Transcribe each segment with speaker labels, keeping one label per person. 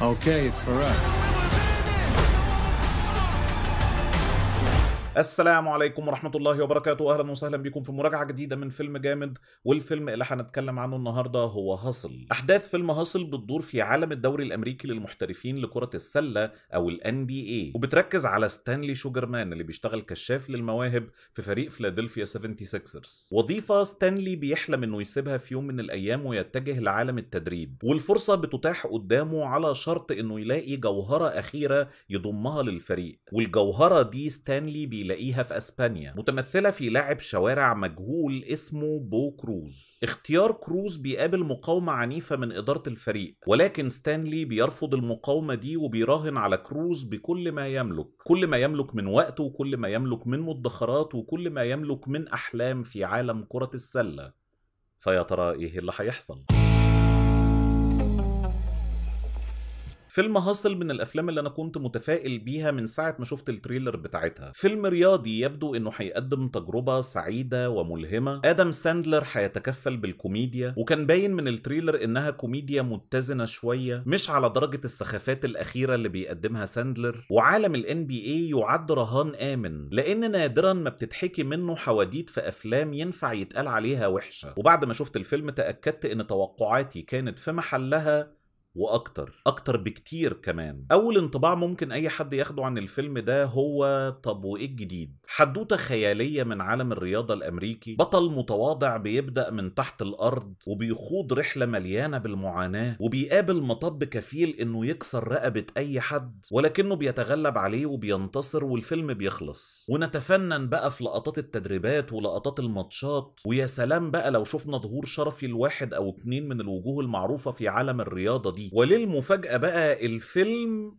Speaker 1: Okay, it's for us. السلام عليكم ورحمة الله وبركاته أهلا وسهلا بكم في مراجعة جديدة من فيلم جامد والفيلم اللي هنتكلم عنه النهاردة هو هاصل أحداث فيلم هاصل بتدور في عالم الدوري الأمريكي للمحترفين لكرة السلة أو الـ NBA وبتركز على ستانلي شوجرمان اللي بيشتغل كشاف للمواهب في فريق فيلادلفيا 76ers وظيفة ستانلي بيحلم إنه يسيبها في يوم من الأيام ويتجه لعالم التدريب والفرصة بتتاح قدامه على شرط إنه يلاقي جوهرة أخيرة يضمها للفريق والجوهرة دي ستانلي بي يلاقيها في اسبانيا متمثله في لاعب شوارع مجهول اسمه بو كروز اختيار كروز بيقابل مقاومه عنيفه من اداره الفريق ولكن ستانلي بيرفض المقاومه دي وبيراهن على كروز بكل ما يملك كل ما يملك من وقت وكل ما يملك من مدخرات وكل ما يملك من احلام في عالم كره السله فيا ترى ايه اللي هيحصل فيلم هاسل من الافلام اللي انا كنت متفائل بيها من ساعه ما شفت التريلر بتاعتها فيلم رياضي يبدو انه هيقدم تجربه سعيده وملهمه ادم ساندلر هيتكفل بالكوميديا وكان باين من التريلر انها كوميديا متزنه شويه مش على درجه السخافات الاخيره اللي بيقدمها ساندلر وعالم الان بي اي يعد رهان امن لان نادرا ما بتتحكي منه حواديت في افلام ينفع يتقال عليها وحشه وبعد ما شفت الفيلم تاكدت ان توقعاتي كانت في محلها واكتر اكتر بكتير كمان اول انطباع ممكن اي حد ياخده عن الفيلم ده هو طب وايه الجديد حدوته خياليه من عالم الرياضه الامريكي بطل متواضع بيبدا من تحت الارض وبيخوض رحله مليانه بالمعاناه وبيقابل مطب كفيل انه يكسر رقبه اي حد ولكنه بيتغلب عليه وبينتصر والفيلم بيخلص ونتفنن بقى في لقطات التدريبات ولقطات الماتشات ويا سلام بقى لو شفنا ظهور شرفي الواحد او اتنين من الوجوه المعروفه في عالم الرياضه دي وللمفاجأة بقى الفيلم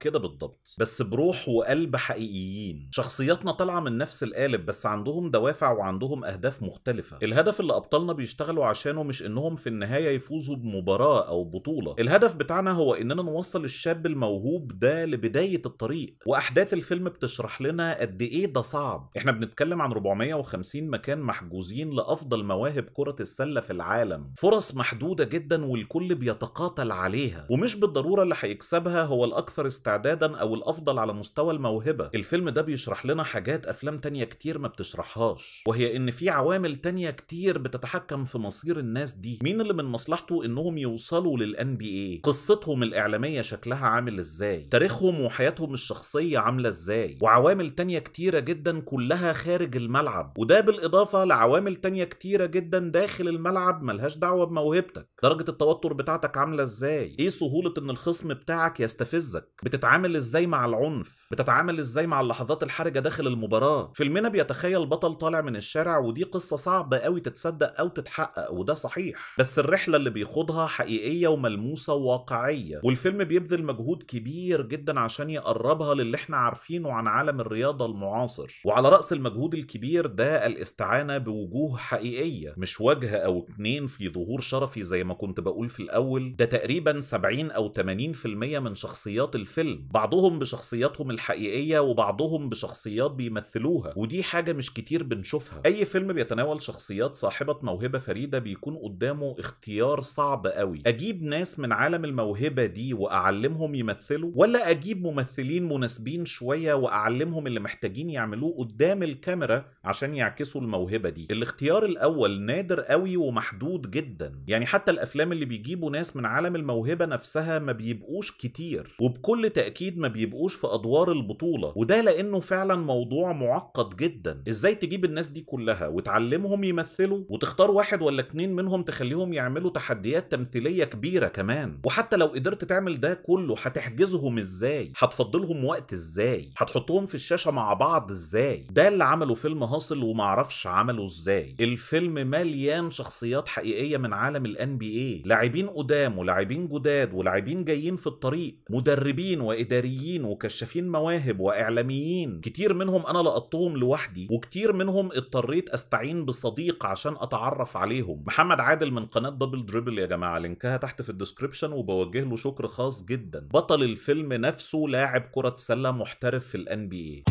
Speaker 1: كده بالضبط بس بروح وقلب حقيقيين شخصياتنا طالعه من نفس القالب بس عندهم دوافع وعندهم اهداف مختلفه الهدف اللي ابطالنا بيشتغلوا عشانه مش انهم في النهايه يفوزوا بمباراه او بطوله الهدف بتاعنا هو اننا نوصل الشاب الموهوب ده لبدايه الطريق واحداث الفيلم بتشرح لنا قد ايه ده صعب احنا بنتكلم عن 450 مكان محجوزين لافضل مواهب كره السله في العالم فرص محدوده جدا والكل بيتقاتل عليها ومش بالضروره اللي هيكسبها هو الاكثر استعداد استعدادا او الافضل على مستوى الموهبه الفيلم ده بيشرح لنا حاجات افلام تانية كتير ما بتشرحهاش وهي ان في عوامل تانية كتير بتتحكم في مصير الناس دي مين اللي من مصلحته انهم يوصلوا للان بي اي قصتهم الاعلاميه شكلها عامل ازاي تاريخهم وحياتهم الشخصيه عامله ازاي وعوامل تانية كتيره جدا كلها خارج الملعب وده بالاضافه لعوامل تانية كتيره جدا داخل الملعب ملهاش دعوه بموهبتك درجه التوتر بتاعتك عامله ازاي ايه سهوله ان الخصم بتاعك يستفزك بتتعامل ازاي مع العنف بتتعامل ازاي مع اللحظات الحرجه داخل المباراه فيلمنا بيتخيل بطل طالع من الشارع ودي قصه صعبه قوي تتصدق او تتحقق وده صحيح بس الرحله اللي بيخوضها حقيقيه وملموسه وواقعيه والفيلم بيبذل مجهود كبير جدا عشان يقربها للي احنا عارفينه عن عالم الرياضه المعاصر وعلى راس المجهود الكبير ده الاستعانه بوجوه حقيقيه مش وجه او اتنين في ظهور شرفي زي ما كنت بقول في الاول ده تقريبا 70 او 80% من شخصيات الفيلم الفيلم بعضهم بشخصياتهم الحقيقية وبعضهم بشخصيات بيمثلوها ودي حاجة مش كتير بنشوفها أي فيلم بيتناول شخصيات صاحبة موهبة فريدة بيكون قدامه اختيار صعب قوي أجيب ناس من عالم الموهبة دي وأعلمهم يمثلوا ولا أجيب ممثلين مناسبين شوية وأعلمهم اللي محتاجين يعملوه قدام الكاميرا عشان يعكسوا الموهبة دي الاختيار الأول نادر قوي ومحدود جدا يعني حتى الأفلام اللي بيجيبوا ناس من عالم الموهبة نفسها ما بيبقوش كتير وبكل بالتاكيد ما بيبقوش في ادوار البطوله وده لانه فعلا موضوع معقد جدا ازاي تجيب الناس دي كلها وتعلمهم يمثلوا وتختار واحد ولا اتنين منهم تخليهم يعملوا تحديات تمثيليه كبيره كمان وحتى لو قدرت تعمل ده كله هتحجزهم ازاي هتفضلهم وقت ازاي هتحطهم في الشاشه مع بعض ازاي ده اللي عمله فيلم هاصل ومعرفش عمله ازاي الفيلم مليان شخصيات حقيقيه من عالم الان بي اي لاعبين قدام ولاعبين جداد ولاعبين جايين في الطريق مدربين محامين واداريين وكشافين مواهب واعلاميين كتير منهم انا لقطتهم لوحدي وكتير منهم اضطريت استعين بصديق عشان اتعرف عليهم محمد عادل من قناه دبل دريبل يا جماعه لينكها تحت في الديسكربشن وبوجه له شكر خاص جدا بطل الفيلم نفسه لاعب كره سله محترف في الان بي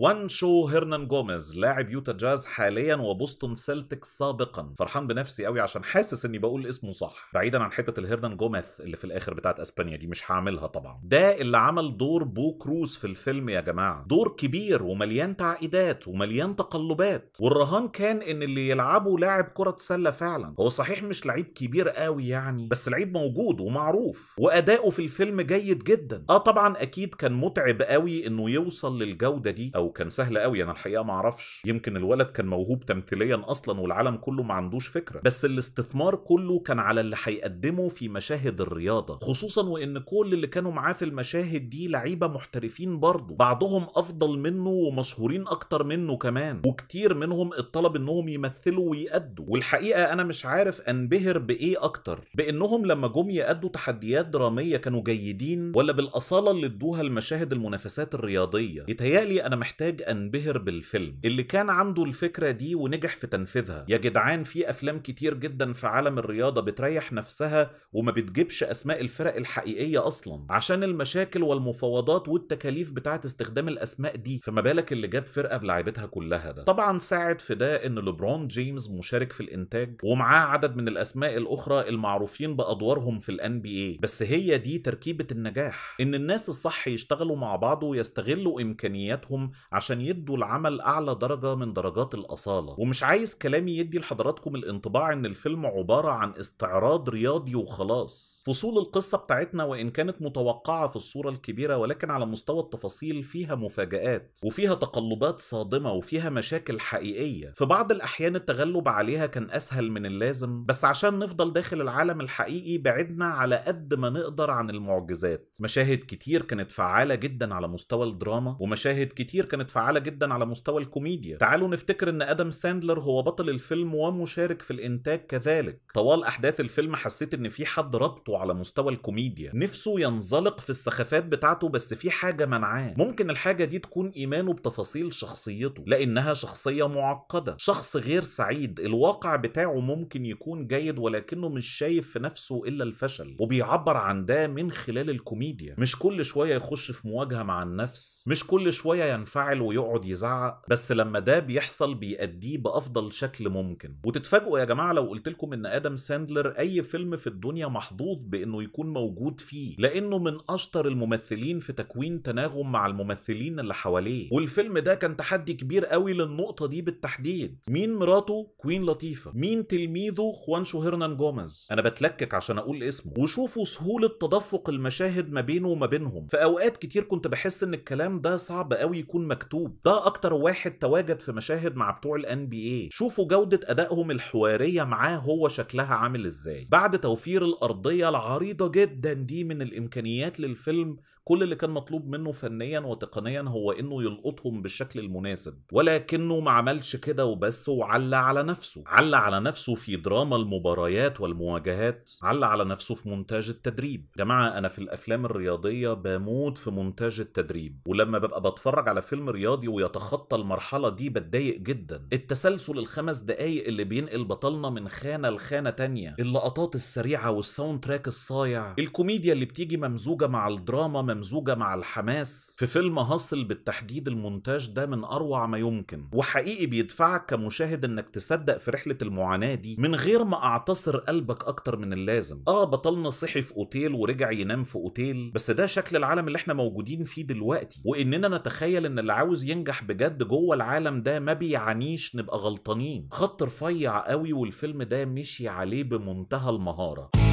Speaker 1: خوانشو هيرنان جوميز لاعب يوتا جاز حاليا وبوسطن سيلتكس سابقا فرحان بنفسي قوي عشان حاسس اني بقول اسمه صح بعيدا عن حته الهيرنان جوميز اللي في الاخر بتاعت اسبانيا دي مش هعملها طبعا ده اللي عمل دور بو كروز في الفيلم يا جماعه دور كبير ومليان تعقيدات ومليان تقلبات والرهان كان ان اللي يلعبه لاعب كره سله فعلا هو صحيح مش لعيب كبير قوي يعني بس لعيب موجود ومعروف واداؤه في الفيلم جيد جدا اه طبعا اكيد كان متعب قوي انه يوصل للجوده دي او وكان سهل قوي انا الحقيقه ما اعرفش يمكن الولد كان موهوب تمثيليا اصلا والعالم كله ما عندوش فكره بس الاستثمار كله كان على اللي هيقدمه في مشاهد الرياضه خصوصا وان كل اللي كانوا معاه في المشاهد دي لعيبه محترفين برضه بعضهم افضل منه ومشهورين اكتر منه كمان وكتير منهم اتطلب انهم يمثلوا ويأدوا والحقيقه انا مش عارف انبهر بايه اكتر بانهم لما جم يأدوا تحديات دراميه كانوا جيدين ولا بالاصاله اللي ادوها المشاهد المنافسات الرياضيه يتهيألي انا محتاج محتاج انبهر بالفيلم اللي كان عنده الفكره دي ونجح في تنفيذها يا جدعان في افلام كتير جدا في عالم الرياضه بتريح نفسها وما بتجيبش اسماء الفرق الحقيقيه اصلا عشان المشاكل والمفاوضات والتكاليف بتاعه استخدام الاسماء دي فما بالك اللي جاب فرقه بلعبتها كلها ده طبعا ساعد في ده ان لبرون جيمس مشارك في الانتاج ومعاه عدد من الاسماء الاخرى المعروفين بادوارهم في الان بي اي بس هي دي تركيبه النجاح ان الناس الصح يشتغلوا مع بعض ويستغلوا امكانياتهم عشان يدوا العمل اعلى درجه من درجات الاصاله ومش عايز كلامي يدي لحضراتكم الانطباع ان الفيلم عباره عن استعراض رياضي وخلاص فصول القصه بتاعتنا وان كانت متوقعه في الصوره الكبيره ولكن على مستوى التفاصيل فيها مفاجات وفيها تقلبات صادمه وفيها مشاكل حقيقيه في بعض الاحيان التغلب عليها كان اسهل من اللازم بس عشان نفضل داخل العالم الحقيقي بعدنا على قد ما نقدر عن المعجزات مشاهد كتير كانت فعاله جدا على مستوى الدراما ومشاهد كتير كانت فعالة جدا على مستوى الكوميديا تعالوا نفتكر ان ادم ساندلر هو بطل الفيلم ومشارك في الانتاج كذلك طوال احداث الفيلم حسيت ان في حد ربطه على مستوى الكوميديا نفسه ينزلق في السخافات بتاعته بس في حاجة منعاه ممكن الحاجة دي تكون ايمانه بتفاصيل شخصيته لانها شخصية معقدة شخص غير سعيد الواقع بتاعه ممكن يكون جيد ولكنه مش شايف في نفسه الا الفشل وبيعبر عن ده من خلال الكوميديا مش كل شوية يخش في مواجهة مع النفس مش كل شوية ينفع ينفعل ويقعد يزعق بس لما ده بيحصل بيأديه بأفضل شكل ممكن وتتفاجئوا يا جماعة لو قلت لكم إن آدم ساندلر أي فيلم في الدنيا محظوظ بإنه يكون موجود فيه لأنه من أشطر الممثلين في تكوين تناغم مع الممثلين اللي حواليه والفيلم ده كان تحدي كبير قوي للنقطة دي بالتحديد مين مراته كوين لطيفة مين تلميذه خوانشو هيرنان جوميز أنا بتلكك عشان أقول اسمه وشوفوا سهولة تدفق المشاهد ما بينه وما بينهم في أوقات كتير كنت بحس إن الكلام ده صعب قوي يكون مكتوب ده اكتر واحد تواجد في مشاهد مع بتوع الان بي اي شوفوا جوده ادائهم الحواريه معاه هو شكلها عامل ازاي بعد توفير الارضيه العريضه جدا دي من الامكانيات للفيلم كل اللي كان مطلوب منه فنيا وتقنيا هو انه يلقطهم بالشكل المناسب ولكنه ما عملش كده وبس وعلى على نفسه على على نفسه في دراما المباريات والمواجهات على على نفسه في مونتاج التدريب جماعة انا في الافلام الرياضية بموت في مونتاج التدريب ولما ببقى بتفرج على فيلم رياضي ويتخطى المرحلة دي بتضايق جدا التسلسل الخمس دقايق اللي بينقل بطلنا من خانة لخانة تانية اللقطات السريعة والساوند تراك الصايع الكوميديا اللي بتيجي ممزوجة مع الدراما ممزوجه مع الحماس في فيلم هاصل بالتحديد المونتاج ده من اروع ما يمكن وحقيقي بيدفعك كمشاهد انك تصدق في رحله المعاناه دي من غير ما اعتصر قلبك اكتر من اللازم اه بطلنا صحي في اوتيل ورجع ينام في اوتيل بس ده شكل العالم اللي احنا موجودين فيه دلوقتي واننا نتخيل ان اللي عاوز ينجح بجد جوه العالم ده ما بيعنيش نبقى غلطانين خط رفيع قوي والفيلم ده مشي عليه بمنتهى المهاره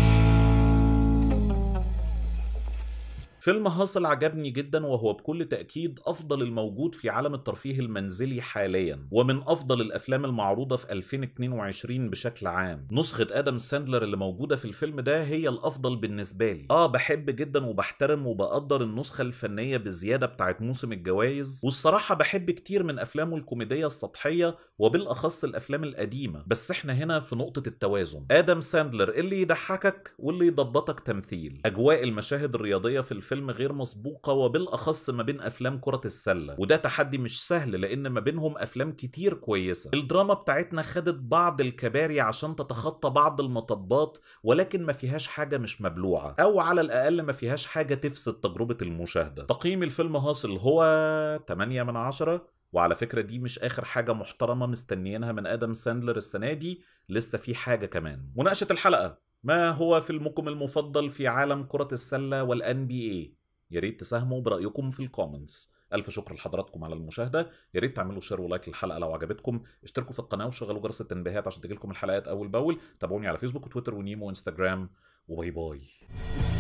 Speaker 1: فيلم هاسل عجبني جدا وهو بكل تأكيد أفضل الموجود في عالم الترفيه المنزلي حاليا ومن أفضل الأفلام المعروضة في 2022 بشكل عام نسخة آدم ساندلر اللي موجودة في الفيلم ده هي الأفضل بالنسبة لي آه بحب جدا وبحترم وبقدر النسخة الفنية بزيادة بتاعت موسم الجوائز والصراحة بحب كتير من أفلامه الكوميدية السطحية وبالأخص الأفلام القديمة بس إحنا هنا في نقطة التوازن آدم ساندلر اللي يضحكك واللي يضبطك تمثيل أجواء المشاهد الرياضية في الفيلم الفيلم غير مسبوقه وبالاخص ما بين افلام كره السله وده تحدي مش سهل لان ما بينهم افلام كتير كويسه الدراما بتاعتنا خدت بعض الكباري عشان تتخطى بعض المطبات ولكن ما فيهاش حاجه مش مبلوعه او على الاقل ما فيهاش حاجه تفسد تجربه المشاهده تقييم الفيلم هاصل هو 8 من 10 وعلى فكرة دي مش آخر حاجة محترمة مستنيينها من آدم ساندلر السنة دي لسه في حاجة كمان مناقشة الحلقة ما هو فيلمكم المفضل في عالم كرة السلة والان بي اي؟ يا ريت تساهموا برأيكم في الكومنتس ألف شكر لحضراتكم على المشاهدة يا ريت تعملوا شير ولايك للحلقة لو عجبتكم اشتركوا في القناة وشغلوا جرس التنبيهات عشان تجيلكم الحلقات أول بأول تابعوني على فيسبوك وتويتر ونيمو وانستجرام وباي باي